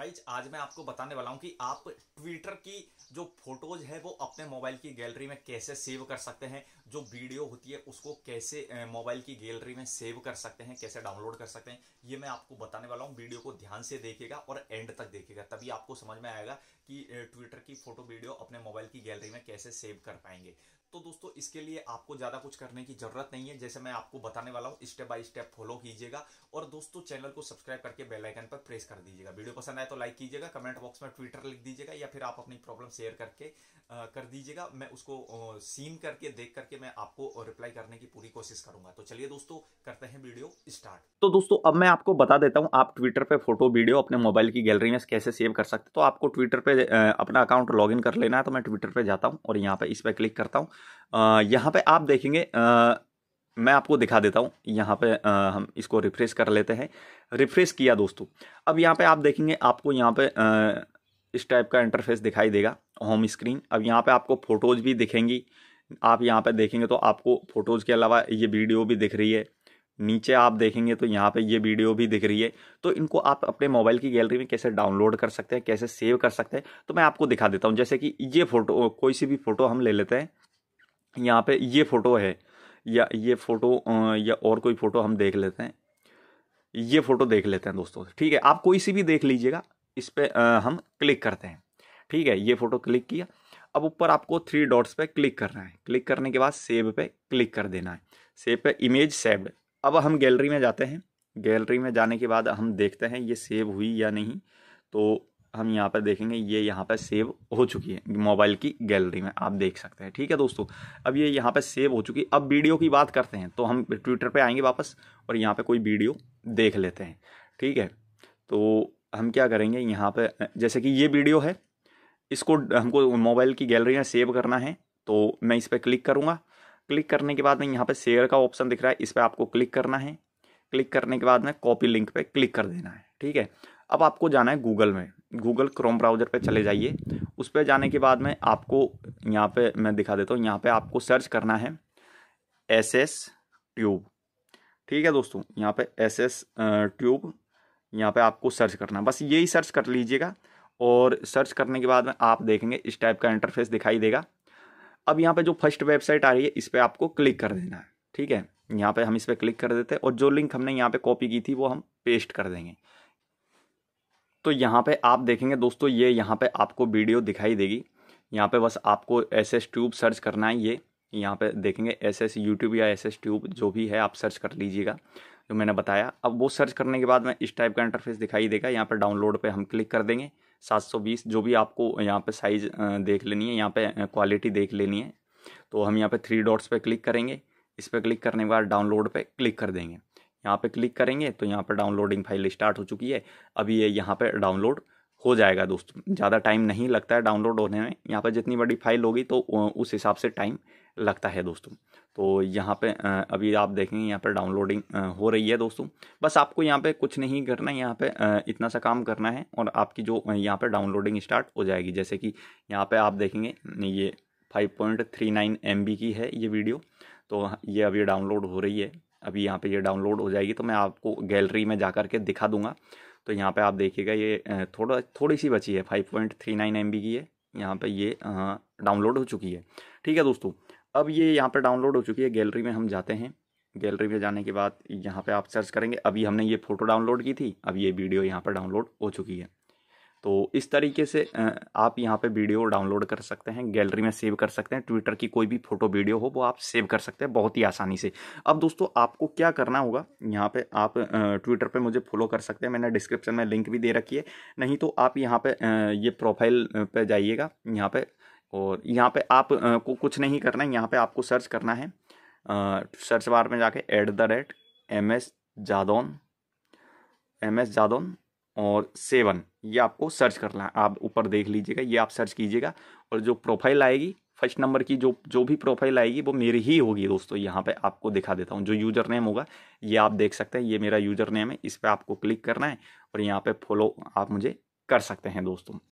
guys आज मैं आपको बताने वाला हूँ कि आप ट्विटर की जो फोटोज है वो अपने मोबाइल की गैलरी में कैसे सेव कर सकते हैं जो वीडियो होती है उसको कैसे मोबाइल की गैलरी में सेव कर सकते हैं कैसे डाउनलोड कर सकते हैं ये मैं आपको बताने वाला हूँ वीडियो को ध्यान से देखेगा और एंड तक देखेगा तभी आपको समझ में आएगा कि ट्विटर की फोटो वीडियो अपने मोबाइल की गैलरी में कैसे सेव कर पाएंगे तो दोस्तों इसके लिए आपको ज़्यादा कुछ करने की ज़रूरत नहीं है जैसे मैं आपको बताने वाला हूँ स्टेप बाय स्टेप फॉलो कीजिएगा और दोस्तों चैनल को सब्सक्राइब करके बेल आइकन पर प्रेस कर दीजिएगा वीडियो पसंद आए तो लाइक कीजिएगा कमेंट बॉक्स में ट्विटर लिख दीजिएगा या फिर आप अपनी प्रॉब्लम शेयर करके आ, कर दीजिएगा मैं उसको सीन करके देख करके मैं आपको रिप्लाई करने की पूरी कोशिश करूंगा तो चलिए दोस्तों करते हैं वीडियो स्टार्ट तो दोस्तों अब मैं आपको बता देता हूँ आप ट्विटर पर फोटो वीडियो अपने मोबाइल की गैलरी में कैसे सेव कर सकते तो आपको ट्विटर पर अपना अकाउंट लॉग कर लेना है तो मैं ट्विटर पर जाता हूँ और यहाँ पर इस पर क्लिक करता हूँ यहाँ पर आप देखेंगे मैं आपको दिखा देता हूँ यहाँ पे आ, हम इसको रिफ्रेश कर लेते हैं रिफ्रेश किया दोस्तों अब यहाँ पे आप देखेंगे आपको यहाँ पे आ, इस टाइप का इंटरफेस दिखाई देगा होम स्क्रीन अब यहाँ पे आपको फ़ोटोज़ भी दिखेंगी आप यहाँ पे देखेंगे तो आपको फ़ोटोज़ के अलावा ये वीडियो भी दिख रही है नीचे आप देखेंगे तो यहाँ पे ये वीडियो भी दिख रही है तो इनको आप अपने मोबाइल की गैलरी में कैसे डाउनलोड कर सकते हैं कैसे सेव कर सकते हैं तो मैं आपको दिखा देता हूँ जैसे कि ये फ़ोटो कोई सी भी फ़ोटो हम ले लेते हैं यहाँ पे ये फ़ोटो है या ये फ़ोटो या और कोई फ़ोटो हम देख लेते हैं ये फ़ोटो देख लेते हैं दोस्तों ठीक है आप कोई सी भी देख लीजिएगा इस पर हम क्लिक करते हैं ठीक है ये फ़ोटो क्लिक किया अब ऊपर आपको थ्री डॉट्स पे क्लिक करना है क्लिक करने के बाद सेव पे क्लिक कर देना है सेव पे इमेज सेव्ड अब हम गैलरी में जाते हैं गैलरी में जाने के बाद हम देखते हैं ये सेव हुई या नहीं तो हम यहाँ पर देखेंगे ये यहाँ पर सेव हो चुकी है मोबाइल की गैलरी में आप देख सकते हैं ठीक है दोस्तों अब ये यहाँ पर सेव हो चुकी है अब वीडियो की बात करते हैं तो हम ट्विटर पर आएंगे वापस और यहाँ पर कोई वीडियो देख लेते हैं ठीक है तो हम क्या करेंगे यहाँ पर जैसे कि ये वीडियो है इसको हमको मोबाइल की गैलरी में सेव करना है तो मैं इस पर क्लिक करूँगा क्लिक करने के बाद में यहाँ पर शेयर का ऑप्शन दिख रहा है इस पर आपको क्लिक करना है क्लिक करने के बाद में कॉपी लिंक पर क्लिक कर देना है ठीक है अब आपको जाना है गूगल में गूगल क्रोम ब्राउज़र पे चले जाइए उस पर जाने के बाद में आपको यहाँ पे मैं दिखा देता हूँ यहाँ पे आपको सर्च करना है एस एस ट्यूब ठीक है दोस्तों यहाँ पे एस एस ट्यूब यहाँ पे आपको सर्च करना है बस यही सर्च कर लीजिएगा और सर्च करने के बाद में आप देखेंगे इस टाइप का इंटरफेस दिखाई देगा अब यहाँ पे जो फर्स्ट वेबसाइट आ रही है इस पर आपको क्लिक कर देना है ठीक है यहाँ पे हम इस पर क्लिक कर देते हैं और जो लिंक हमने यहाँ पे कॉपी की थी वो हम पेस्ट कर देंगे तो यहाँ पे आप देखेंगे दोस्तों ये यहाँ पे आपको वीडियो दिखाई देगी यहाँ पे बस आपको एस एस ट्यूब सर्च करना है ये यहाँ पे देखेंगे एस एस यूट्यूब या एस एस ट्यूब जो भी है आप सर्च कर लीजिएगा जो मैंने बताया अब वो सर्च करने के बाद मैं इस टाइप का इंटरफेस दिखाई देगा यहाँ पर डाउनलोड पर हम क्लिक कर देंगे सात जो भी आपको यहाँ पर साइज देख लेनी है यहाँ पर क्वालिटी देख लेनी है तो हम यहाँ पर थ्री डॉट्स पर क्लिक करेंगे इस पर क्लिक करने के बाद डाउनलोड पर क्लिक कर देंगे यहाँ पे क्लिक करेंगे तो यहाँ पर डाउनलोडिंग फाइल स्टार्ट हो चुकी है अभी ये यहाँ पर डाउनलोड हो जाएगा दोस्तों ज़्यादा टाइम नहीं लगता है डाउनलोड होने में यहाँ पर जितनी बड़ी फाइल होगी तो उस हिसाब से टाइम लगता है दोस्तों तो यहाँ पे अभी आप देखेंगे यहाँ पर डाउनलोडिंग हो रही है दोस्तों बस आपको यहाँ पे कुछ नहीं करना है यहाँ पे इतना सा काम करना है और आपकी जो यहाँ पे डाउनलोडिंग स्टार्ट हो जाएगी जैसे कि यहाँ पे आप देखेंगे ये 5.39 पॉइंट की है ये वीडियो तो ये अभी डाउनलोड हो रही है अभी यहाँ पे ये डाउनलोड हो जाएगी तो मैं आपको गैलरी में जा कर के दिखा दूँगा तो यहाँ पे आप देखिएगा ये थोड़ा थोड़ी सी बची है five point three nine MB बी की है यहाँ पे ये डाउनलोड हो चुकी है ठीक है दोस्तों अब ये यहाँ पर डाउनलोड हो चुकी है गैलरी में हम जाते हैं गैलरी में जाने के बाद यहाँ पे आप सर्च करेंगे अभी हमने ये फ़ोटो डाउनलोड की थी अब ये वीडियो यहाँ पर डाउनलोड हो चुकी है तो इस तरीके से आप यहाँ पे वीडियो डाउनलोड कर सकते हैं गैलरी में सेव कर सकते हैं ट्विटर की कोई भी फोटो वीडियो हो वो आप सेव कर सकते हैं बहुत ही आसानी से अब दोस्तों आपको क्या करना होगा यहाँ पे आप ट्विटर पे मुझे फॉलो कर सकते हैं मैंने डिस्क्रिप्शन में लिंक भी दे रखी है नहीं तो आप यहाँ पर ये प्रोफाइल पर जाइएगा यहाँ पर और यहाँ पर आप को कुछ नहीं करना है यहाँ पर आपको सर्च करना है सर्च बार में जाके at the rate M S Jadaun M S Jadaun और सेवन ये आपको सर्च करना है आप ऊपर देख लीजिएगा ये आप सर्च कीजिएगा और जो प्रोफाइल आएगी फर्स्ट नंबर की जो जो भी प्रोफाइल आएगी वो मेरी ही होगी दोस्तों यहाँ पे आपको दिखा देता हूँ जो यूज़र नेम होगा ये आप देख सकते हैं ये मेरा यूज़र नेम है इस पर आपको क्लिक करना है और यहाँ पे फॉलो आप मुझे कर सकते हैं दोस्तों